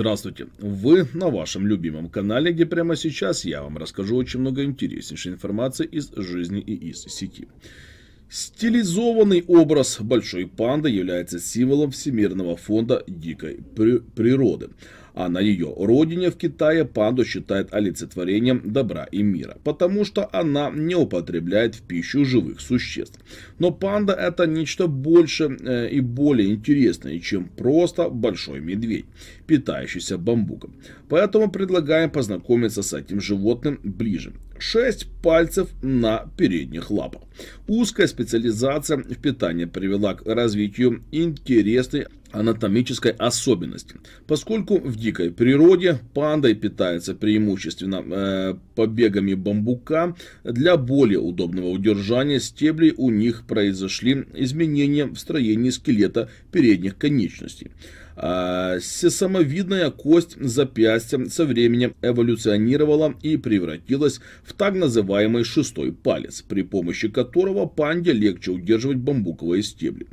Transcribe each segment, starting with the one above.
Здравствуйте! Вы на вашем любимом канале, где прямо сейчас я вам расскажу очень много интереснейшей информации из жизни и из сети. Стилизованный образ большой панды является символом Всемирного фонда дикой природы, а на ее родине в Китае панду считают олицетворением добра и мира, потому что она не употребляет в пищу живых существ. Но панда это нечто больше э, и более интересное, чем просто большой медведь, питающийся бамбуком. Поэтому предлагаем познакомиться с этим животным ближе. 6 пальцев на передних лапах. Узкая специализация в питании привела к развитию интересной анатомической особенности. Поскольку в дикой природе пандой питается преимущественно э, побегами бамбука, для более удобного удержания стеблей у них произошли изменения в строении скелета передних конечностей. А, сесамовидная кость запястья со временем эволюционировала и превратилась в так называемый шестой палец, при помощи которого панде легче удерживать бамбуковые стебли.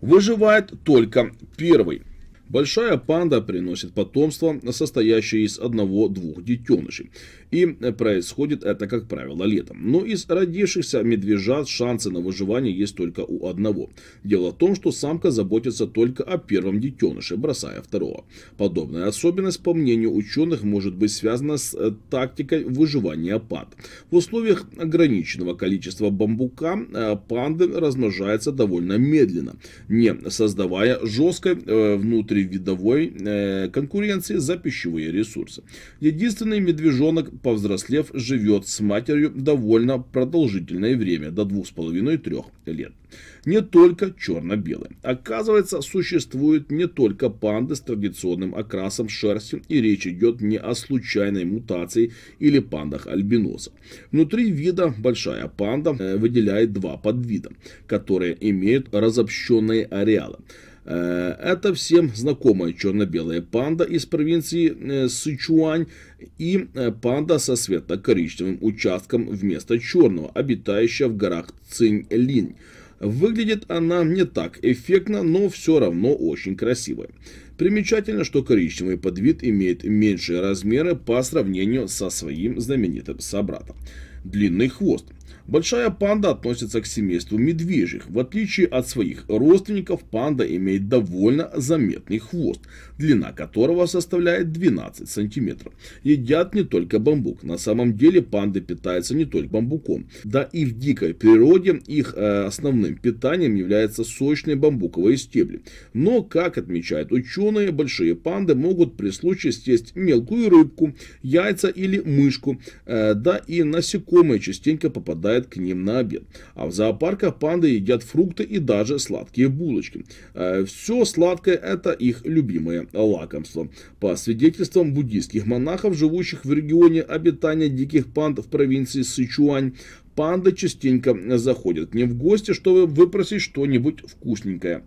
Выживает только первый Большая панда приносит потомство, состоящее из одного-двух детенышей. И происходит это, как правило, летом. Но из родившихся медвежат шансы на выживание есть только у одного. Дело в том, что самка заботится только о первом детеныше, бросая второго. Подобная особенность, по мнению ученых, может быть связана с э, тактикой выживания панд. В условиях ограниченного количества бамбука э, панды размножаются довольно медленно, не создавая жесткой э, внутренней при видовой э, конкуренции за пищевые ресурсы. Единственный медвежонок, повзрослев, живет с матерью довольно продолжительное время, до 2,5-3 лет. Не только черно белый Оказывается, существуют не только панды с традиционным окрасом шерсти, и речь идет не о случайной мутации или пандах альбиноса. Внутри вида большая панда э, выделяет два подвида, которые имеют разобщенные ареалы. Э, это всем знакомая черно-белая панда из провинции э, Сычуань и э, панда со светло-коричневым участком вместо черного, обитающая в горах Цинь-Линь. Выглядит она не так эффектно, но все равно очень красивая. Примечательно, что коричневый подвид имеет меньшие размеры по сравнению со своим знаменитым собратом. Длинный хвост – Большая панда относится к семейству медвежьих. В отличие от своих родственников, панда имеет довольно заметный хвост, длина которого составляет 12 сантиметров. Едят не только бамбук. На самом деле панды питаются не только бамбуком. Да и в дикой природе их э, основным питанием являются сочные бамбуковые стебли. Но, как отмечают ученые, большие панды могут при случае съесть мелкую рыбку, яйца или мышку. Э, да и насекомые частенько попадают попадает к ним на обед. А в зоопарках панды едят фрукты и даже сладкие булочки. Э, Все сладкое это их любимое лакомство. По свидетельствам буддийских монахов, живущих в регионе обитания диких панд в провинции Сычуань, панды частенько заходят к ним в гости, чтобы выпросить что-нибудь вкусненькое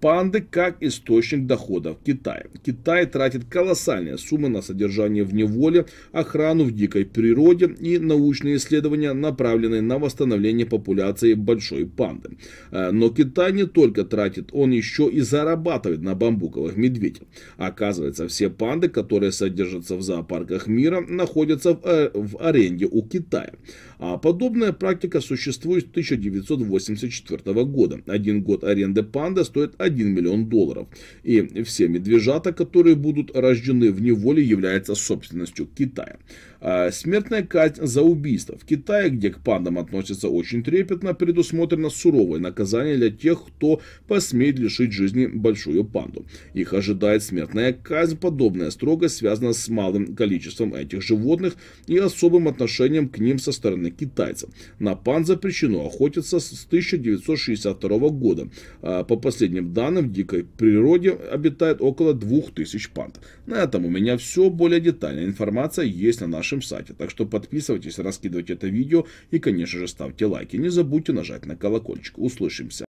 панды как источник доходов Китая. Китай тратит колоссальные суммы на содержание в неволе, охрану в дикой природе и научные исследования, направленные на восстановление популяции большой панды. Э, но Китай не только тратит, он еще и зарабатывает на бамбуковых медведях. Оказывается, все панды, которые содержатся в зоопарках мира, находятся в, э, в аренде у Китая. А подобная практика существует с 1984 года. Один год аренды панды стоит 1 миллион долларов. И все медвежата, которые будут рождены в неволе, являются собственностью Китая. А, смертная казнь за убийство. В Китае, где к пандам относятся очень трепетно, предусмотрено суровое наказание для тех, кто посмеет лишить жизни большую панду. Их ожидает смертная казнь. Подобная строгость связана с малым количеством этих животных и особым отношением к ним со стороны китайцев. На панд запрещено охотиться с 1962 года. А, по последним данным, в дикой природе обитает около 2000 панд. На этом у меня все. Более детальная информация есть на нашем нашем сайте. Так что подписывайтесь, раскидывайте это видео и, конечно же, ставьте лайки. Не забудьте нажать на колокольчик. Услышимся.